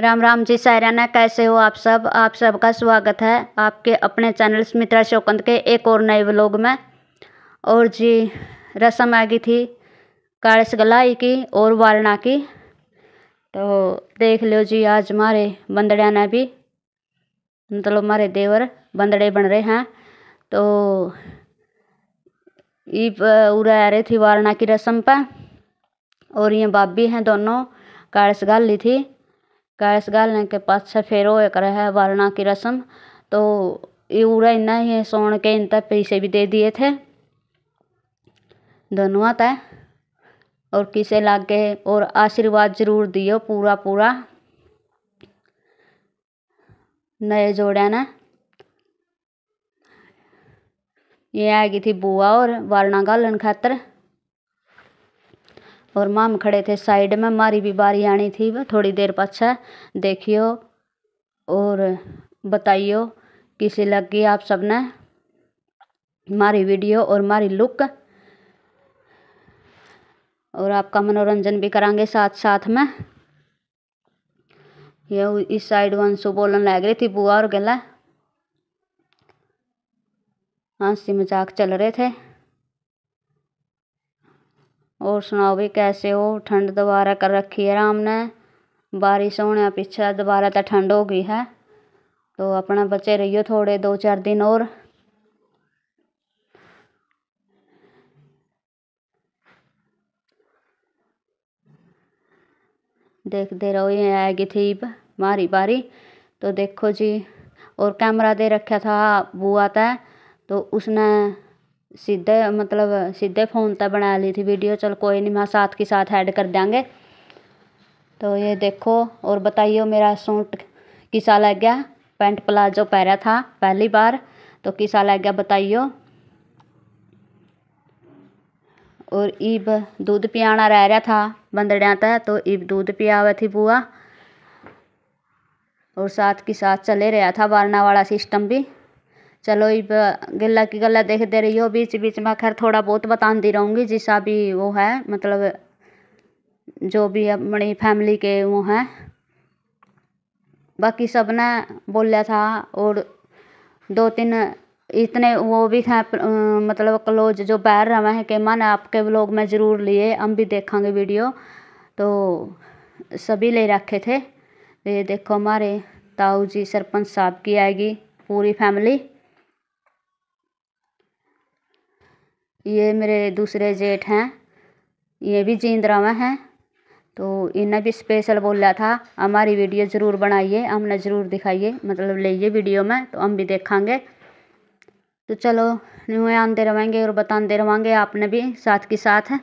राम राम जी सायराना कैसे हो आप सब आप सबका स्वागत है आपके अपने चैनल स्मित्रा शोकंद के एक और नए व्लॉग में और जी रसम आ गई थी कालस गलाई की और वारणा की तो देख लो जी आज हमारे बंदड़िया ने भी मतलब हमारे देवर बंदड़े बन रहे हैं तो उरा आ रही थी वारणा की रस्म पर और ये बाबी हैं दोनों कालस ली थी गैस गालने के पाछे फेरो एक रहे वरना की रस्म तो यूरे नहीं सोन के इनते पैसे भी दे दिए थे दोनों तय और किसे गए और आशीर्वाद जरूर दियो पूरा पूरा नए जोड़े ने ये आ गई थी बुआ और वरना गालन खातर और माम खड़े थे साइड में मारी भी बारी आनी थी वह थोड़ी देर पाछा देखियो और बताइयो किसी लग गई आप सबने मारी वीडियो और मारी लुक और आपका मनोरंजन भी करांगे साथ साथ में ये इस साइड वंशु बोलन लग रही थी बुआ और गला हंसी मजाक चल रहे थे और सुनाओ भी कैसे हो ठंड दोबारा कर रखी है राम ने बारिश होने पीछे दोबारा तो ठंड हो गई है तो अपने बचे रहियो थोड़े दो चार दिन और देखते रहो ये आएगी थी मारी बारी तो देखो जी और कैमरा दे रखा था बुआ तय तो उसने सीधे मतलब सीधे फ़ोन तक बना ली थी वीडियो चल कोई नहीं मैं साथ के साथ ऐड कर देंगे तो ये देखो और बताइए मेरा सूट किसा लग गया पेंट प्लाजो पहरा था पहली बार तो किसा लग गया बताइयो और ईब दूध पियाना रह रहा था बंदड़ियाँ तय तो ईब दूध पियावे थी बुआ और साथ के साथ चले रहा था वारना वाला सिस्टम भी चलो इब गिल्ला की गल्ला देख दे रही हो बीच बीच में खैर थोड़ा बहुत बताती रहूँगी जिसा भी वो है मतलब जो भी अपनी फैमिली के वो हैं बाकी सब ने बोलिया था और दो तीन इतने वो भी थे मतलब क्लोज जो बैर रहे हैं कि मन आपके ब्लॉग में ज़रूर लिए हम भी देखेंगे वीडियो तो सभी ले रखे थे ये देखो हमारे ताऊ जी सरपंच साहब की आएगी पूरी फैमिली ये मेरे दूसरे जेठ हैं ये भी जींद में हैं तो इन्हें भी स्पेशल बोला था हमारी वीडियो ज़रूर बनाइए हमने ज़रूर दिखाइए मतलब लीजिए वीडियो में तो हम भी देखेंगे तो चलो न्यूँ आते रहेंगे और बताते रहेंगे आपने भी साथ के साथ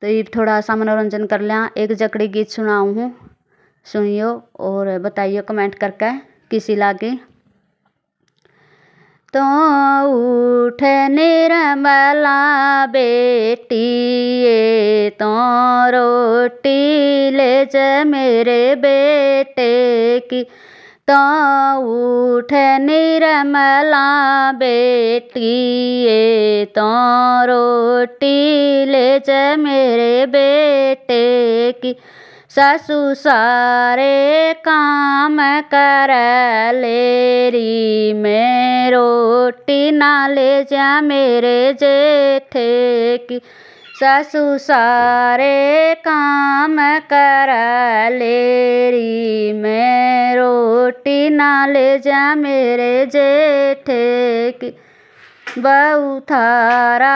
तो ये थोड़ा सा मनोरंजन कर लें एक जकड़ी गीत सुनाऊँ हूँ सुनियो और बताइए कमेंट करके किसी लागे तो उठ निर्मला बेटिए तो रोटी ले ज मेरे बेटे की तो उठ निर्मला बेटिए तो रोटी ले ज मेरे बेटे की ससु सारे काम कर लेरी मैं रोटी ना ले जा मेरे जेठे की ससु सारे काम कर लेरी मैं रोटी ना ले जा मेरे जेठे की बहुथारा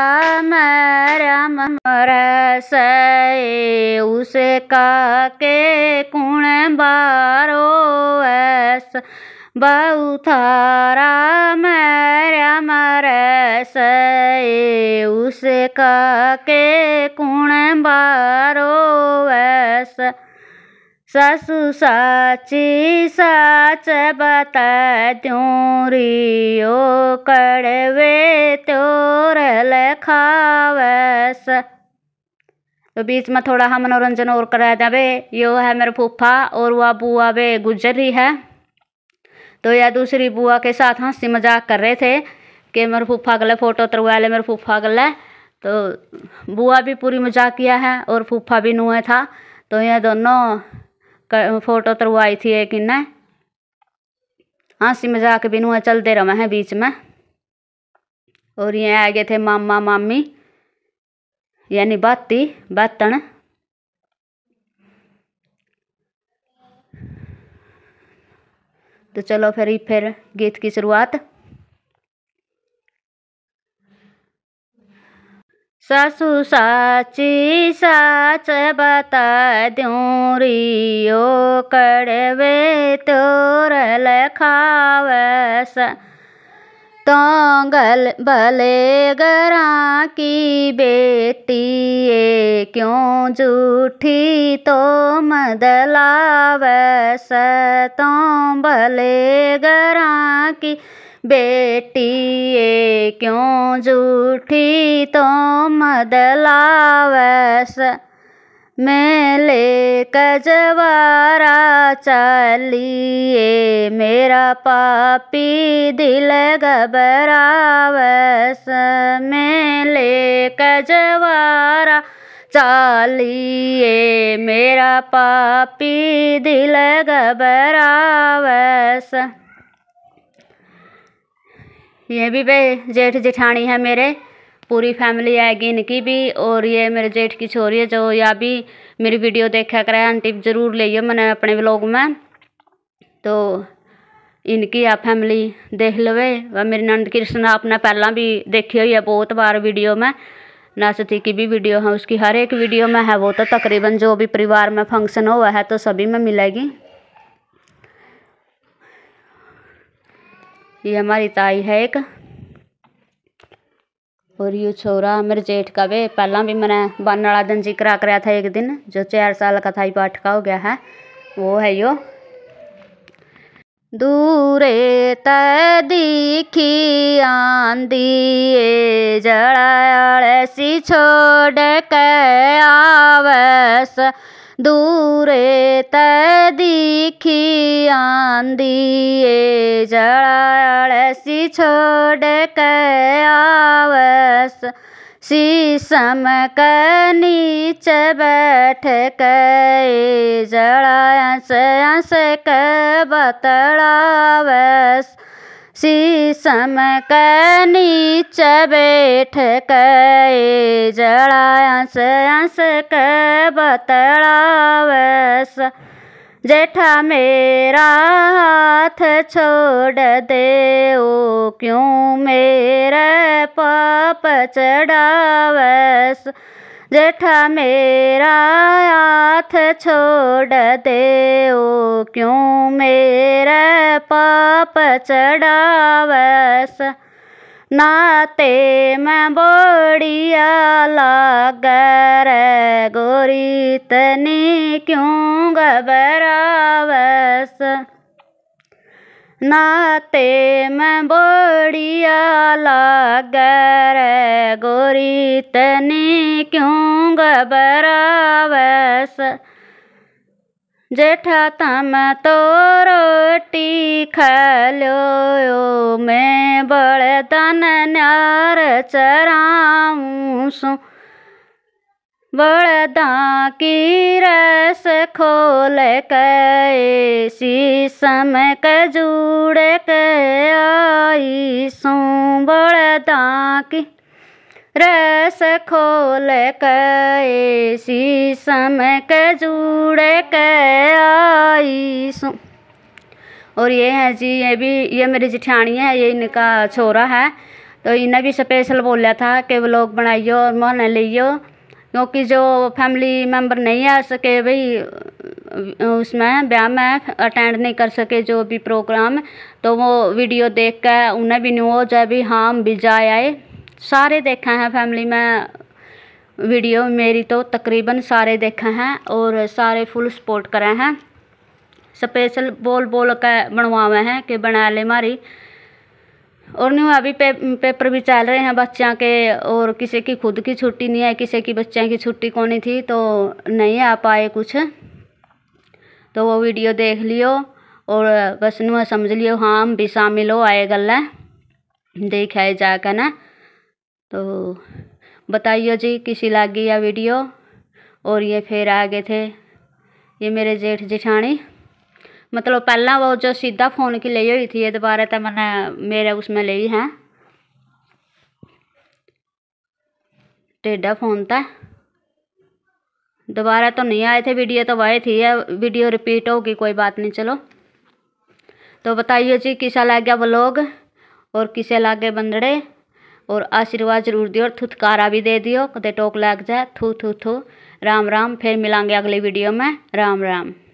मरम रसए का के कुण बारो ऐस थारा मरम रसए उसे के कुण बारो ऐस ससु साची साच बता दूरी ओ कड़ तो बीच में थोड़ा हम मनोरंजन और कराया देवे यो है मेरे फूफा और वह बुआ वे गुजर रही है तो यह दूसरी बुआ के साथ हंसी मजाक कर रहे थे कि मेरे फूफा गले फ़ोटो तरवा ले मेरे फूफा गले तो बुआ भी पूरी मजाक किया है और फूफा भी नुए था तो यह दोनों फ़ोटो तरवाई थी एक इन्हें हंसी मजाक भी नुए चलते रहे हैं बीच में और ये आ गए थे मामा मामी यानी बाती बातन तो चलो फिर फिर गीत की शुरुआत सासू साची साच बता दूरी ओ कड़वे तोर लखावे सा गल भले गरा की बेटी ए क्यों झूठी तो मदलाव तो भले गरा की बेटी ए क्यों झूठी तो मदलाव मेले कजवारा चलिए मेरा पापी दिल घबरावस मेले कजवारा चालिए मेरा पापी दिल घबरावस ये भी भाई जेठ जेठानी है मेरे पूरी फैमिली आएगी इनकी भी और ये मेरे जेठ की छोरी है जो या भी मेरी वीडियो देखा करे आंटी ज़रूर लियो मैंने अपने ब्लॉग में तो इनकी आप फैमिली देख लवे व मेरी नंद कृष्ण आपने पहला भी देखी हुई है बहुत बार वीडियो में नाचती की भी वीडियो है उसकी हर एक वीडियो में है वो तो तकरीबन जो भी परिवार में फंक्शन हुआ है तो सभी में मिलेगी ये हमारी ताई है एक और यू छोरा मेरे जेठ का वे पहला भी मैंने बन वाला दिन जिक्रा कराया था एक दिन जो चार साल का था पाठ का हो गया है वो है यो दूरे तीखी आंदी ए जड़ सी छोड़ के आवस दूरे तीखी आंदिए जड़सी छोड़ के आवस शीशम के नीचे बैठ के जड़ा से के बतड़ावे शीशम के नीचे बैठ के जड़ा हंस के जेठा मेरा हाथ छोड़ दे ओ क्यों मेरे पाप चढ़ावस जेठ मेरा हाथ छोड़ दे ओ क्यों मेरे पाप चढ़ावस नाते मैं बोड़िया लागर गोरी तनी क्यों घबरावस नाते में बढ़िया लागर गोरी तनी क्यों घबरावस जेठा तम तो रोटी खलो मैं बड़े तन न्यार चराऊँ सू बड़दा की रस खोल के शीशम के जूड़ के आई सो बड़दा की रस खोल के शीशम के जूड़ के आई सो और ये है जी ये भी ये मेरी जिठानी है ये इनका छोरा है तो इन्हें भी स्पेशल बोला था कि व्लॉग बनाइयो और मोहन लियो क्योंकि जो फैमिली मेंबर नहीं आ सके भाई उसमें ब्याह में अटेंड नहीं कर सके जो भी प्रोग्राम तो वो वीडियो देख कर उन्हें भी न्यूज है भी हाँ हम भी जाए आए सारे देखे हैं फैमिली में वीडियो मेरी तो तकरीबन सारे देखे हैं और सारे फुल सपोर्ट करे हैं स्पेशल बोल बोल के बनवावे हैं कि बना ले मारी और न्यू अभी पे, पेपर भी चल रहे हैं बच्चों के और किसी की खुद की छुट्टी नहीं है किसी की बच्चे की छुट्टी कौन थी तो नहीं आ पाए कुछ तो वो वीडियो देख लियो और बस नु समझ लियो हाँ हम भी शामिल हो आए गल देखा जाकर ना तो बताइयो जी किसी लागी या वीडियो और ये फिर आगे थे ये मेरे जेठ जेठानी मतलब पहला वो जो सीधा फोन की ले हुई थी ये दोबारा तो मैंने मेरे उसमें ही हैं टेढ़ा फोन था दोबारा तो नहीं आए थे वीडियो तो वही थी है वीडियो रिपीट होगी कोई बात नहीं चलो तो बताइए जी किसा लग गया ब्लॉग और किसे लागे बंदड़े और आशीर्वाद जरूर दियो और थुथकारा भी दे दियो कदे टोक लग जाए थू थू थू राम राम फिर मिलांगे अगली वीडियो में राम राम